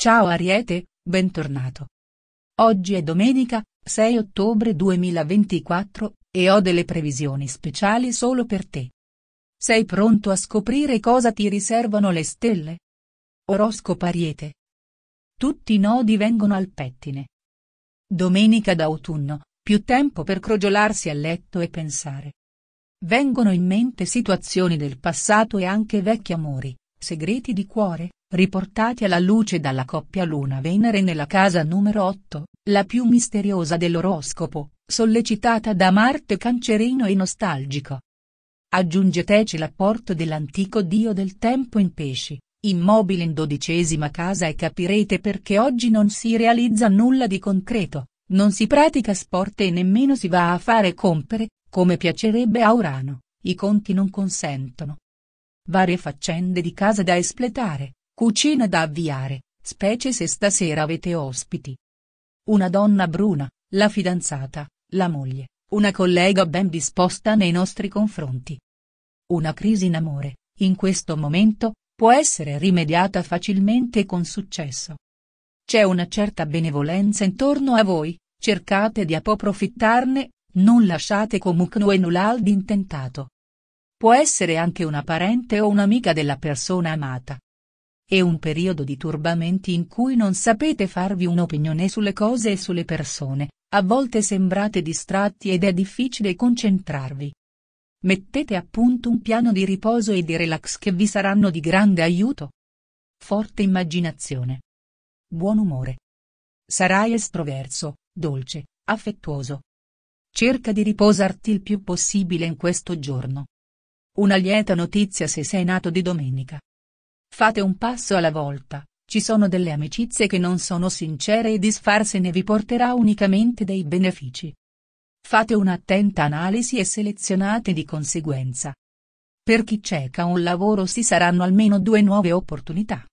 Ciao Ariete, bentornato. Oggi è domenica, 6 ottobre 2024, e ho delle previsioni speciali solo per te. Sei pronto a scoprire cosa ti riservano le stelle? Oroscopo Ariete. Tutti i nodi vengono al pettine. Domenica d'autunno, più tempo per crogiolarsi a letto e pensare. Vengono in mente situazioni del passato e anche vecchi amori, segreti di cuore, riportati alla luce dalla coppia Luna-Venere nella casa numero 8, la più misteriosa dell'oroscopo, sollecitata da Marte cancerino e nostalgico. Aggiungeteci l'apporto dell'antico dio del tempo in pesci, immobile in dodicesima casa e capirete perché oggi non si realizza nulla di concreto, non si pratica sport e nemmeno si va a fare compere, come piacerebbe a Urano, i conti non consentono. Varie faccende di casa da espletare, Cucina da avviare, specie se stasera avete ospiti. Una donna bruna, la fidanzata, la moglie, una collega ben disposta nei nostri confronti. Una crisi in amore, in questo momento, può essere rimediata facilmente e con successo. C'è una certa benevolenza intorno a voi, cercate di approfittarne, non lasciate comunque nulla intentato. Può essere anche una parente o un'amica della persona amata è un periodo di turbamenti in cui non sapete farvi un'opinione sulle cose e sulle persone, a volte sembrate distratti ed è difficile concentrarvi. Mettete a punto un piano di riposo e di relax che vi saranno di grande aiuto. Forte immaginazione. Buon umore. Sarai estroverso, dolce, affettuoso. Cerca di riposarti il più possibile in questo giorno. Una lieta notizia se sei nato di domenica. Fate un passo alla volta, ci sono delle amicizie che non sono sincere e disfarsene vi porterà unicamente dei benefici. Fate un'attenta analisi e selezionate di conseguenza. Per chi cerca un lavoro si saranno almeno due nuove opportunità.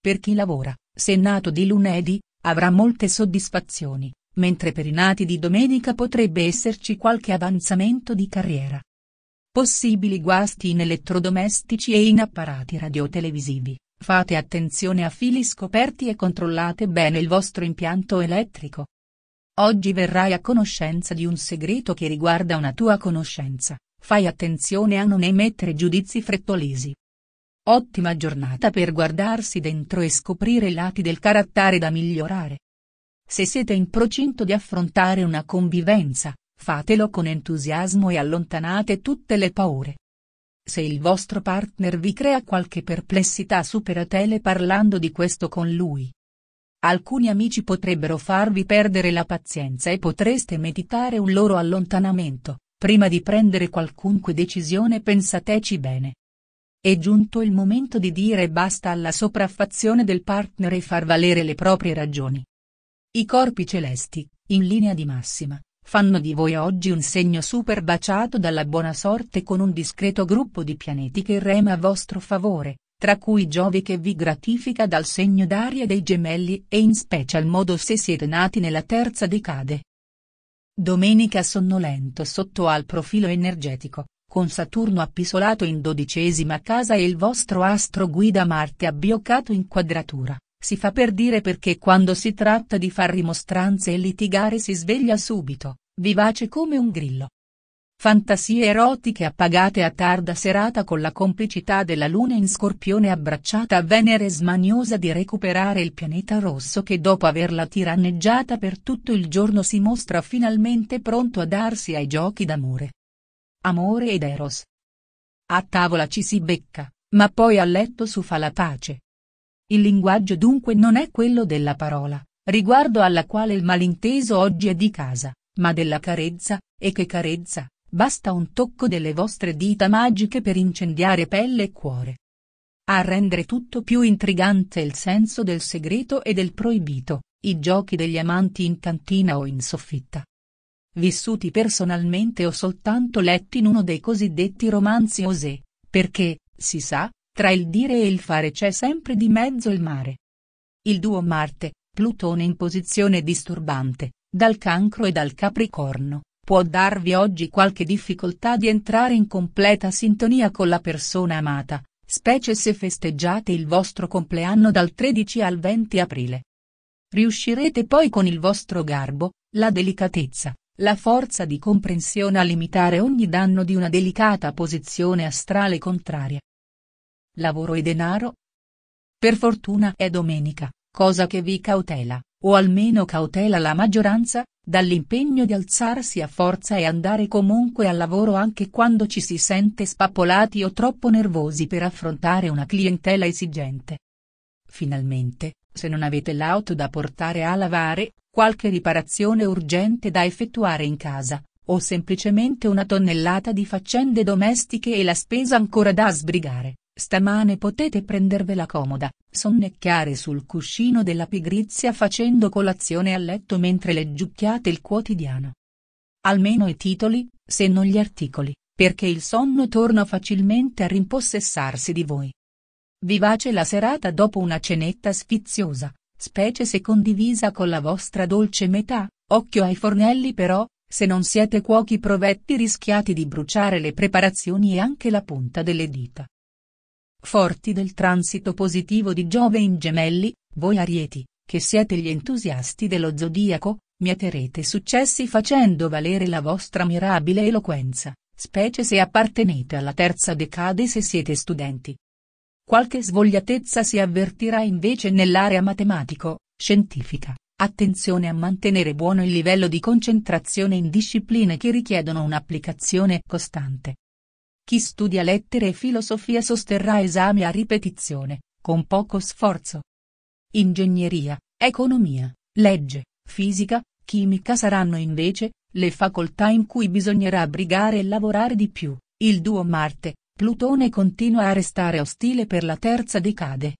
Per chi lavora, se nato di lunedì, avrà molte soddisfazioni, mentre per i nati di domenica potrebbe esserci qualche avanzamento di carriera. Possibili guasti in elettrodomestici e in apparati radiotelevisivi. Fate attenzione a fili scoperti e controllate bene il vostro impianto elettrico. Oggi verrai a conoscenza di un segreto che riguarda una tua conoscenza, fai attenzione a non emettere giudizi frettolisi. Ottima giornata per guardarsi dentro e scoprire i lati del carattere da migliorare. Se siete in procinto di affrontare una convivenza, Fatelo con entusiasmo e allontanate tutte le paure. Se il vostro partner vi crea qualche perplessità superatele parlando di questo con lui. Alcuni amici potrebbero farvi perdere la pazienza e potreste meditare un loro allontanamento, prima di prendere qualunque decisione pensateci bene. È giunto il momento di dire basta alla sopraffazione del partner e far valere le proprie ragioni. I corpi celesti, in linea di massima, fanno di voi oggi un segno super baciato dalla buona sorte con un discreto gruppo di pianeti che rema a vostro favore, tra cui Giove che vi gratifica dal segno d'aria dei gemelli e in special modo se siete nati nella terza decade. Domenica sonnolento sotto al profilo energetico, con Saturno appisolato in dodicesima casa e il vostro astro guida Marte abbioccato in quadratura, si fa per dire perché quando si tratta di far rimostranze e litigare si sveglia subito, vivace come un grillo. Fantasie erotiche appagate a tarda serata con la complicità della luna in scorpione abbracciata a Venere smaniosa di recuperare il pianeta rosso che dopo averla tiranneggiata per tutto il giorno si mostra finalmente pronto a darsi ai giochi d'amore. Amore ed Eros. A tavola ci si becca, ma poi a letto su fa la pace, il linguaggio dunque non è quello della parola, riguardo alla quale il malinteso oggi è di casa, ma della carezza, e che carezza, basta un tocco delle vostre dita magiche per incendiare pelle e cuore. A rendere tutto più intrigante il senso del segreto e del proibito, i giochi degli amanti in cantina o in soffitta. Vissuti personalmente o soltanto letti in uno dei cosiddetti romanzi osè, perché, si sa, tra il dire e il fare c'è sempre di mezzo il mare. Il duo Marte, Plutone in posizione disturbante, dal cancro e dal capricorno, può darvi oggi qualche difficoltà di entrare in completa sintonia con la persona amata, specie se festeggiate il vostro compleanno dal 13 al 20 aprile. Riuscirete poi con il vostro garbo, la delicatezza, la forza di comprensione a limitare ogni danno di una delicata posizione astrale contraria lavoro e denaro? Per fortuna è domenica, cosa che vi cautela, o almeno cautela la maggioranza, dall'impegno di alzarsi a forza e andare comunque al lavoro anche quando ci si sente spappolati o troppo nervosi per affrontare una clientela esigente. Finalmente, se non avete l'auto da portare a lavare, qualche riparazione urgente da effettuare in casa, o semplicemente una tonnellata di faccende domestiche e la spesa ancora da sbrigare, Stamane potete prendervela comoda, sonnecchiare sul cuscino della pigrizia facendo colazione a letto mentre leggiucchiate il quotidiano. Almeno i titoli, se non gli articoli, perché il sonno torna facilmente a rimpossessarsi di voi. Vivace la serata dopo una cenetta sfiziosa, specie se condivisa con la vostra dolce metà, occhio ai fornelli però, se non siete cuochi provetti rischiate di bruciare le preparazioni e anche la punta delle dita. Forti del transito positivo di Giove in gemelli, voi arieti, che siete gli entusiasti dello zodiaco, mieterete successi facendo valere la vostra mirabile eloquenza, specie se appartenete alla terza decade se siete studenti. Qualche svogliatezza si avvertirà invece nell'area matematico, scientifica, attenzione a mantenere buono il livello di concentrazione in discipline che richiedono un'applicazione costante. Chi studia lettere e filosofia sosterrà esami a ripetizione, con poco sforzo. Ingegneria, economia, legge, fisica, chimica saranno invece le facoltà in cui bisognerà brigare e lavorare di più. Il duo Marte, Plutone continua a restare ostile per la terza decade.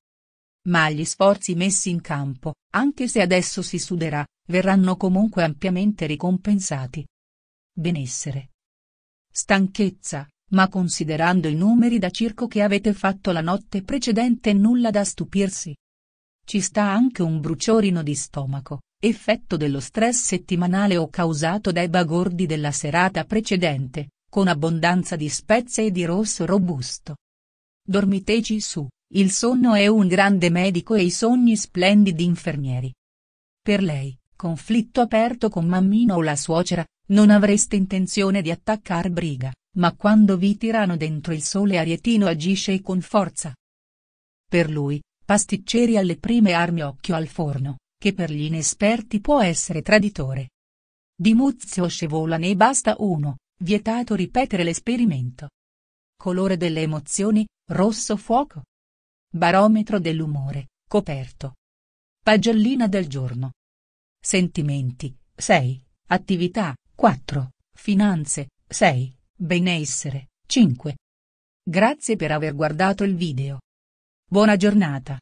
Ma gli sforzi messi in campo, anche se adesso si suderà, verranno comunque ampiamente ricompensati. Benessere. Stanchezza, ma considerando i numeri da circo che avete fatto la notte precedente nulla da stupirsi. Ci sta anche un bruciorino di stomaco, effetto dello stress settimanale o causato dai bagordi della serata precedente, con abbondanza di spezie e di rosso robusto. Dormiteci su, il sonno è un grande medico e i sogni splendidi infermieri. Per lei, conflitto aperto con Mammino o la suocera, non avreste intenzione di attaccar briga ma quando vi tirano dentro il sole arietino agisce con forza. Per lui, pasticceri alle prime armi occhio al forno, che per gli inesperti può essere traditore. Di Muzio scevola ne basta uno, vietato ripetere l'esperimento. Colore delle emozioni, rosso fuoco. Barometro dell'umore, coperto. Pagellina del giorno. Sentimenti, 6, attività, 4, finanze, 6, Benessere, 5. Grazie per aver guardato il video. Buona giornata.